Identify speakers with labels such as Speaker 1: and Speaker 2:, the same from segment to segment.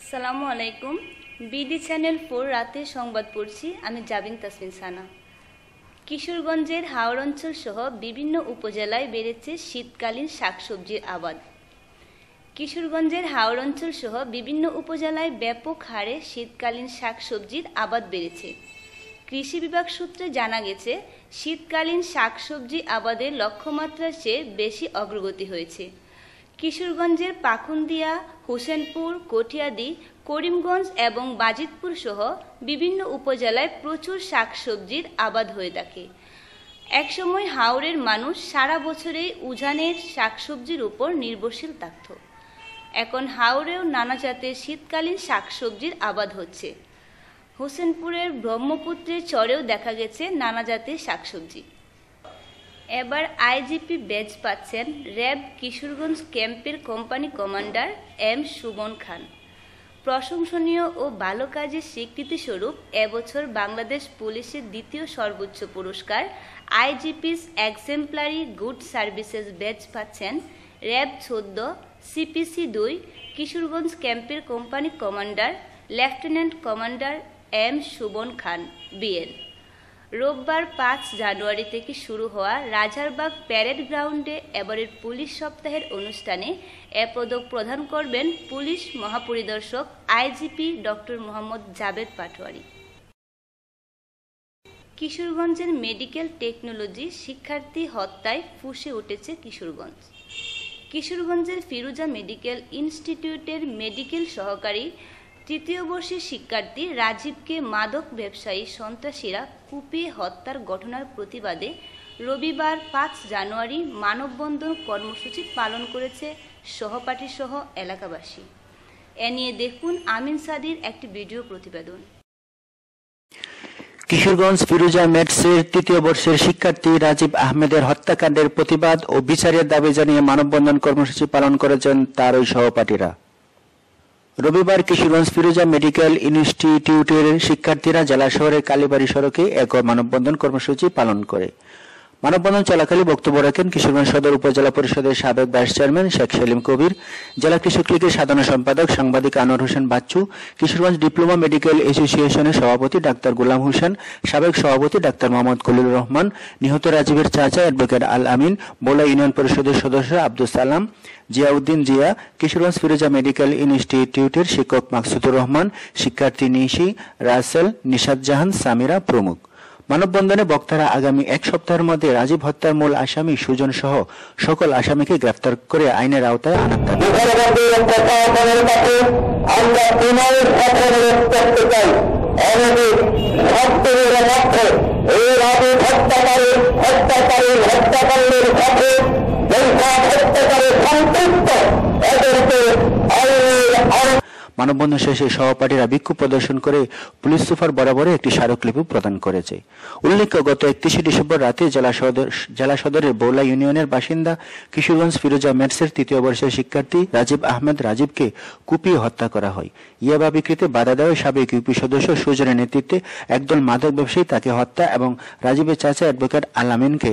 Speaker 1: আসসালামু আলাইকুম BD channel four রাতে সংবাদ পড়ছি আমি জাবিন তাসমিন সানা কিশোরগঞ্জের হাওড় অঞ্চল সহ বিভিন্ন উপজেলায় বেড়েছে শীতকালীন শাকসবজির আবাদ কিশোরগঞ্জের হাওড় অঞ্চল সহ বিভিন্ন উপজেলায় ব্যাপক হারে শীতকালীন শাকসবজির আবাদ বেড়েছে কৃষি বিভাগ সূত্রে জানা গেছে শীতকালীন শাকসবজি আবাদের লক্ষ্যমাত্রার চেয়ে বেশি অগ্রগতি হয়েছে কিশোরগঞ্জের পাখুন্দিয়া হোসেনপুর কঠিয়াদি করিমগঞ্জ এবং বাজিতপুর সহ বিভিন্ন উপজেলায় প্রচুর শাকসবজির আবাদ হয়ে থাকে একসময় হাওড়ের মানুষ সারা বছরেই উজানের শাকসবজির উপর নির্ভরশীল থাকত এখন হাওড়েও নানা জাতের শীতকালীন শাকসবজির আবাদ হচ্ছে হোসেনপুরের ব্রহ্মপুত্রের চরেও দেখা গেছে নানা জাতের শাকসবজি এবার আইজিপি ব্যাচ পাচ্ছেন র্যাব কিশোরগঞ্জ ক্যাম্পের company commander M Sumon Khan প্রশংসনীয় ও ভালো কাজের স্বীকৃতিস্বরূপ এবছর বাংলাদেশ পুলিশের দ্বিতীয় সর্বোচ্চ পুরস্কার IGP's exemplary good services badge পাচ্ছেন র্যাব চোদ্দ সিপিসি দুই কিশোরগঞ্জ ক্যাম্পের company commander lieutenant commander M Sumon Khan BN রোববার পাঁচ জানুয়ারি থেকে শুরু হওয়া রাজারবাগ প্যারেড গ্রাউন্ডে এবারের পুলিশ সপ্তাহের অনুষ্ঠানে এ পদক প্রদান করবেন পুলিশ মহাপরিদর্শক আইজিপি ডক্টর মোহাম্মদ জাবেদ পাটোয়ারি কিশোরগঞ্জের মেডিকেল টেকনোলজি শিক্ষার্থী হত্যায় ফুসে উঠেছে কিশোরগঞ্জ কিশোরগঞ্জের ফিরুজা মেডিকেল ইনস্টিটিউটের মেডিকেল সহকারী তৃতীয় বর্ষের শিক্ষার্থী রাজীবকে মাদক ব্যবসায়ী সন্ত্রাসীরা কুপিয়ে হত্যার ঘটনার প্রতিবাদে রবিবার পাঁচ জানুয়ারি মানববন্ধন কর্মসূচি পালন করেছে সহপাঠীসহ এলাকাবাসী এ নিয়ে দেখুন আমিন সাদির একটি ভিডিও প্রতিবেদন
Speaker 2: কিশোরগঞ্জ ফিরুজা মেটসের তৃতীয় বর্ষের শিক্ষার্থী রাজীব আহমেদের হত্যাকাণ্ডের প্রতিবাদ ও বিচারের দাবি জানিয়ে মানববন্ধন কর্মসূচি পালন করেছেন তার ওই সহপাঠীরা রবিবার কিশোরগঞ্জ ফিরোজা মেডিকেল ইনস্টিটিউটের শিক্ষার্থীরা জেলা শহরের কালীবাড়ি সড়কে এক মানববন্ধন কর্মসূচি পালন করে মানববন্ধন চলাকালে বক্তব্য রাখেন কিশোরগঞ্জ সদর উপজেলা পরিষদের সাবেক ভাইস চেয়ারম্যান শেখ সেলিম কবির জেলা কৃষক লীগের সাধারণ সম্পাদক সাংবাদিক আনোয়ার হোসেন বাচ্চু কিশোরগঞ্জ ডিপ্লোমা মেডিকেল অ্যাসোসিয়েশনের সভাপতি ডাক্তার গোলাম হোসেন সাবেক সভাপতি ডাক্তার মোহাম্মদ খলিল রহমান নিহত রাজীবের চাচা অ্যাডভোকেট আল আমিন বোলা ইউনিয়ন পরিষদের সদস্য আব্দুল সালাম জিয়াউদ্দিন জিয়া কিশোরগঞ্জ ফিরোজা মেডিকেল ইনস্টিটিউটের শিক্ষক মাকসুদুর রহমান শিক্ষার্থী নিশি রাসেল নিশাদ জাহান সামিরা প্রমুখ মানববন্ধনে বক্তারা আগামী এক সপ্তাহের মধ্যে রাজীব হত্যার মূল আসামি সুজন সহ সকল আসামিকে গ্রেফতার করে আইনের আওতায় আনার
Speaker 1: দাবি এই রাজীব হত্যাকারী হত্যাকারী
Speaker 2: মানববন্ধন শেষে সহপাঠীরা বিক্ষোভ প্রদর্শন করে পুলিশ সুপার বরাবরে একটি স্মারকলিপি প্রদান করেছে উল্লেখ্য গত একত্রিশে ডিসেম্বর রাতে জেলা সদর জেলা সদরের বৌলা ইউনিয়নের বাসিন্দা কিশোরগঞ্জ ফিরোজা ম্যাটসের তৃতীয় বর্ষের শিক্ষার্থী রাজীব আহমেদ রাজীবকে কুপিয়ে হত্যা করা হয় ইয়াবা বিক্রিতে বাধা দেওয়ায় সাবেক ইউপি সদস্য সুজনের নেতৃত্বে একদল মাদক ব্যবসায়ী তাকে হত্যা এবং রাজীবের চাচা অ্যাডভোকেট আলামিনকে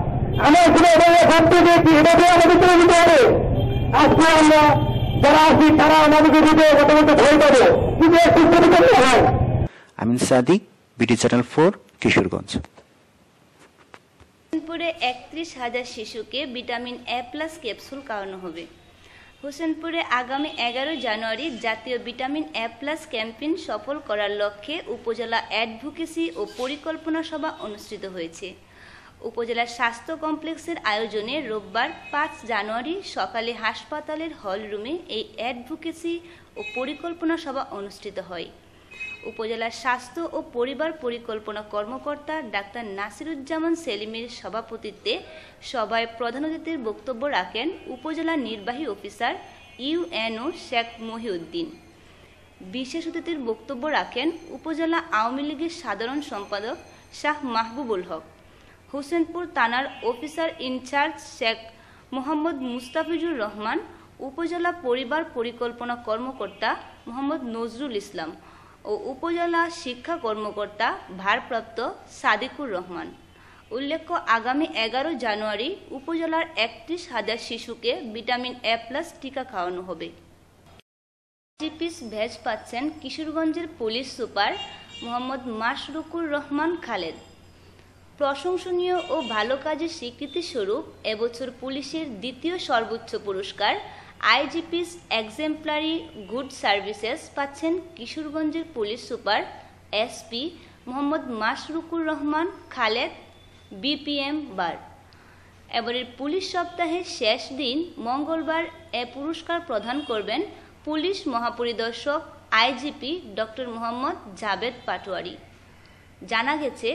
Speaker 2: আমার কোনো অবহেলা ভাবতে পেয়েছি এভাবে আমাদের চলে যেতে হবে আজকে আমরা যারা আছি তারা আমাদেরকে দিতে ভয় পাবে
Speaker 1: কিন্তু করতে হয়
Speaker 2: আমিন সাদিক বিটি চ্যানেল ফোর কিশোরগঞ্জ
Speaker 1: হোসেনপুরে একত্রিশ হাজার শিশুকে ভিটামিন এ প্লাস ক্যাপসুল খাওয়ানো হবে হোসেনপুরে আগামী এগারো জানুয়ারি জাতীয় ভিটামিন এ প্লাস ক্যাম্পেইন সফল করার লক্ষ্যে উপজেলা অ্যাডভোকেসি ও পরিকল্পনা সভা অনুষ্ঠিত হয়েছে উপজেলার স্বাস্থ্য কমপ্লেক্সের আয়োজনে রোববার পাঁচ জানুয়ারি সকালে হাসপাতালের হলরুমে এই অ্যাডভোকেসি ও পরিকল্পনা সভা অনুষ্ঠিত হয় উপজেলার স্বাস্থ্য ও পরিবার পরিকল্পনা কর্মকর্তা ডাক্তার নাসিরুজ্জামান সেলিমের সভাপতিত্বে সভায় প্রধান অতিথির বক্তব্য রাখেন উপজেলা নির্বাহী অফিসার ইউএনও শেখ মহিউদ্দিন বিশেষ অতিথির বক্তব্য রাখেন উপজেলা আওয়ামী লীগের সাধারণ সম্পাদক শাহ মাহবুবুল হক হোসেনপুর থানার অফিসার ইনচার্জ শেখ মোহাম্মদ মুস্তাফিজুর রহমান উপজেলা পরিবার পরিকল্পনা কর্মকর্তা মোহাম্মদ নজরুল ইসলাম ও উপজেলা শিক্ষা কর্মকর্তা ভারপ্রাপ্ত সাদিকুর রহমান উল্লেখ্য আগামী এগারো জানুয়ারি উপজেলার একত্রিশ হাজার শিশুকে ভিটামিন এ প্লাস টিকা খাওয়ানো হবে পিস ভেজ পাচ্ছেন কিশোরগঞ্জের পুলিশ সুপার মোহাম্মদ মাসরুকুর রহমান খালেদ প্রশংসনীয় ও ভালো কাজের স্বীকৃতিস্বরূপ এবছর পুলিশের দ্বিতীয় সর্বোচ্চ পুরস্কার আইজিপিস এক্সেম্পলারি গুড সার্ভিসেস পাচ্ছেন কিশোরগঞ্জের পুলিশ super SP Mohammad Masrukur Rahman Khaled BPM বার এবারের পুলিশ সপ্তাহের শেষ দিন মঙ্গলবার এ পুরস্কার প্রদান করবেন পুলিশ মহাপরিদর্শক আইজিপি ডক্টর মোহাম্মদ জাবেদ পাটোয়ারি জানা গেছে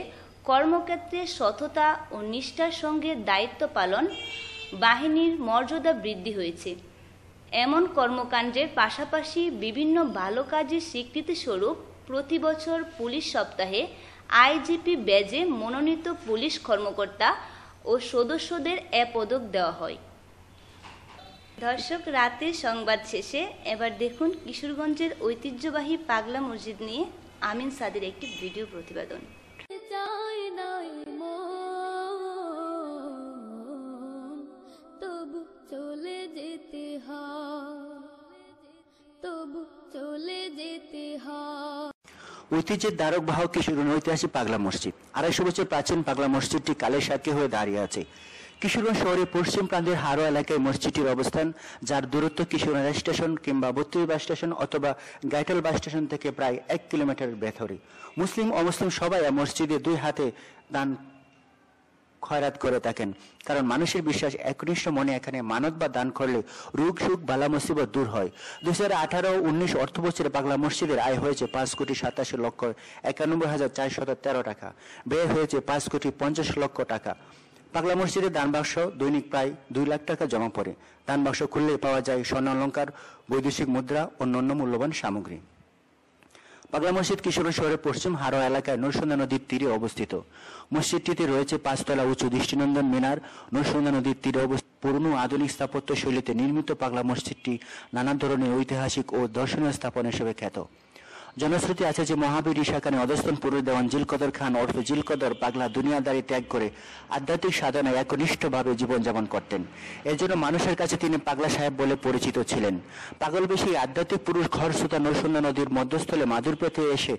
Speaker 1: কর্মক্ষেত্রে সততা ও নিষ্ঠার সঙ্গে দায়িত্ব পালন বাহিনীর মর্যাদা বৃদ্ধি হয়েছে এমন কর্মকাণ্ডের পাশাপাশি বিভিন্ন ভালো কাজের স্বীকৃতিস্বরূপ প্রতি বছর পুলিশ সপ্তাহে আইজিপি ব্যাজে মনোনীত পুলিশ কর্মকর্তা ও সদস্যদের এ পদক দেওয়া হয় দর্শক রাতে সংবাদ শেষে এবার দেখুন কিশোরগঞ্জের ঐতিহ্যবাহী পাগলা মসজিদ নিয়ে আমিন সাদের একটি ভিডিও প্রতিবেদন
Speaker 2: ঐতিহ্যের দ্বারক বাহক কিশোরগঞ্জ ঐতিহাসিক পাগলা মসজিদ আড়াইশো বছর প্রাচীন পাগলা মসজিদটি কালের সাক্ষী হয়ে দাঁড়িয়ে আছে কিশোরগঞ্জ শহরের পশ্চিম প্রান্তের হারো এলাকায় মসজিদটির অবস্থান যার দূরত্ব কিশোরগঞ্জ স্টেশন কিংবা বত্রিশ বাস স্টেশন অথবা গাইটাল বাস স্টেশন থেকে প্রায় এক কিলোমিটার ভেতরে মুসলিম অমুসলিম সবাই মসজিদে দুই হাতে দান খয়রাত করে থাকেন কারণ মানুষের বিশ্বাস একনিষ্ঠ মনে এখানে মানত বা দান করলে রোগ সুখ বালা মুসিবত দূর হয় দু হাজার আঠারো উনিশ অর্থবছরে বাংলা মসজিদের আয় হয়েছে পাঁচ কোটি সাতাশি লক্ষ একানব্বই হাজার চারশত তেরো টাকা ব্যয় হয়েছে পাঁচ কোটি পঞ্চাশ লক্ষ টাকা পাগলা মসজিদের দান বাক্স দৈনিক প্রায় দুই লাখ টাকা জমা পড়ে দান বাক্স খুললে পাওয়া যায় স্বর্ণালঙ্কার বৈদেশিক মুদ্রা অন্যান্য মূল্যবান সামগ্রী বাবলা মসজিদ কিশোর শহরের পশ্চিম হারো এলাকায় নরসুন্দা নদীর তীরে অবস্থিত মসজিদটিতে রয়েছে পাঁচতলা উঁচু দৃষ্টিনন্দন মিনার নরসুন্দা নদীর তীরে অবস্থিত পুরনো আধুনিক স্থাপত্য শৈলীতে নির্মিত পাগলা মসজিদটি নানান ধরনের ঐতিহাসিক ও দর্শনীয় স্থাপন হিসেবে খ্যাত জনশ্রুতি আছে যে মহাবীর ইশাখানে অধস্তন পুরুষ দেওয়ান জিলকদর খান অর্থ জিলকদর পাগলা দুনিয়াদারি ত্যাগ করে আধ্যাত্মিক সাধনায় একনিষ্ঠভাবে জীবনযাপন করতেন এর জন্য মানুষের কাছে তিনি পাগলা সাহেব বলে পরিচিত ছিলেন পাগলবেশী আধ্যাত্মিক পুরুষ ঘর সুতা নৌসন্ধ্যা নদীর মধ্যস্থলে মাদুর পেতে এসে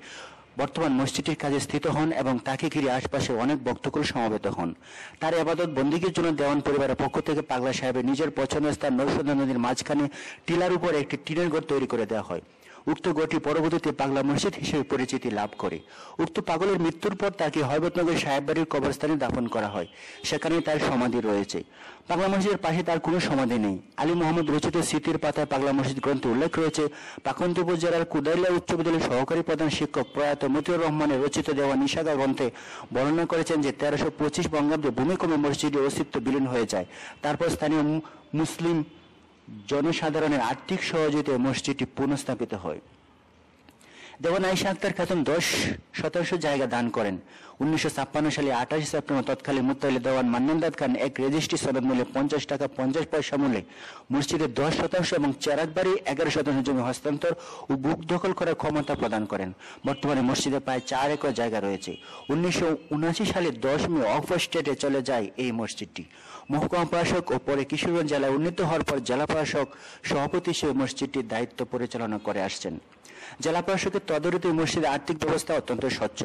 Speaker 2: বর্তমান মসজিদের কাজে স্থিত হন এবং তাকে ঘিরে আশপাশে অনেক বক্তকুল সমবেত হন তার আবাদত বন্দীকের জন্য দেওয়ান পরিবারের পক্ষ থেকে পাগলা সাহেবের নিজের পছন্দের স্থান নৌসন্দা নদীর মাঝখানে টিলার উপর একটি টিনের ঘর তৈরি করে দেওয়া হয় উক্ত গড়টি পরবর্তীতে পাগলা মসজিদ হিসেবে পরিচিতি লাভ করে উক্ত পাগলের মৃত্যুর পর তাকে হয়বতনগর সাহেববাড়ির কবরস্থানে দাফন করা হয় সেখানে তার সমাধি রয়েছে পাগলা মসজিদের পাশে তার কোনো সমাধি নেই আলী মোহাম্মদ রচিত স্মৃতির পাতায় পাগলা মসজিদ গ্রন্থে উল্লেখ রয়েছে পাকন্তপুর জেলার কুদাইলা উচ্চ বিদ্যালয়ের সহকারী প্রধান শিক্ষক প্রয়াত মতিউর রহমানের রচিত দেওয়া নিষাদা গ্রন্থে বর্ণনা করেছেন যে তেরোশো পঁচিশ বঙ্গাব্দে ভূমিকম্প মসজিদের অস্তিত্ব বিলীন হয়ে যায় তারপর স্থানীয় মুসলিম জনসাধারণের আর্থিক সহযোগিতায় মসজিদটি পুনঃস্থাপিত হয় দেবন আইসা আক্তার খাতুন দশ শতাংশ জায়গা দান করেন উনিশশো ছাপ্পান্ন সালে আঠাশে সেপ্টেম্বর তৎকালীন মুতালি দেওয়ান মান্নান্দাদ খান এক রেজিস্ট্রি সনদ মূল্যে পঞ্চাশ টাকা পঞ্চাশ পয়সা মূল্যে মসজিদের দশ শতাংশ এবং চেরাকবাড়ি এগারো শতাংশ জমি হস্তান্তর ও বুক দখল করার ক্ষমতা প্রদান করেন বর্তমানে মসজিদে প্রায় চার একর জায়গা রয়েছে উনিশশো সালে দশ মে অফ স্টেটে চলে যায় এই মসজিদটি মহকুমা প্রশাসক ও পরে কিশোরগঞ্জ জেলায় উন্নীত হওয়ার পর জেলা প্রশাসক সভাপতি হিসেবে মসজিদটির দায়িত্ব পরিচালনা করে আসছেন জেলা প্রশাসকের তদারকি মসজিদের আর্থিক ব্যবস্থা অত্যন্ত স্বচ্ছ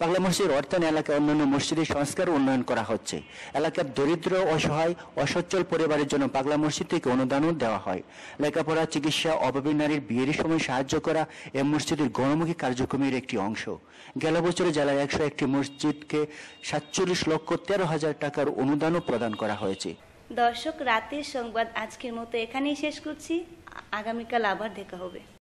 Speaker 2: পাগলা মসজিদের অর্থায়ন এলাকায় অন্যান্য মসজিদের সংস্কার উন্নয়ন করা হচ্ছে এলাকার দরিদ্র অসহায় অসচ্ছল পরিবারের জন্য পাগলা মসজিদ থেকে অনুদানও দেওয়া হয় লেখাপড়া চিকিৎসা অভাবী নারীর বিয়ের সময় সাহায্য করা এ মসজিদের গণমুখী কার্যক্রমের একটি অংশ গেল বছরে জেলার একশো একটি মসজিদকে সাতচল্লিশ লক্ষ তেরো হাজার টাকার অনুদানও প্রদান করা হয়েছে
Speaker 1: দর্শক রাতের সংবাদ আজকের মতো এখানেই শেষ করছি আগামীকাল আবার দেখা হবে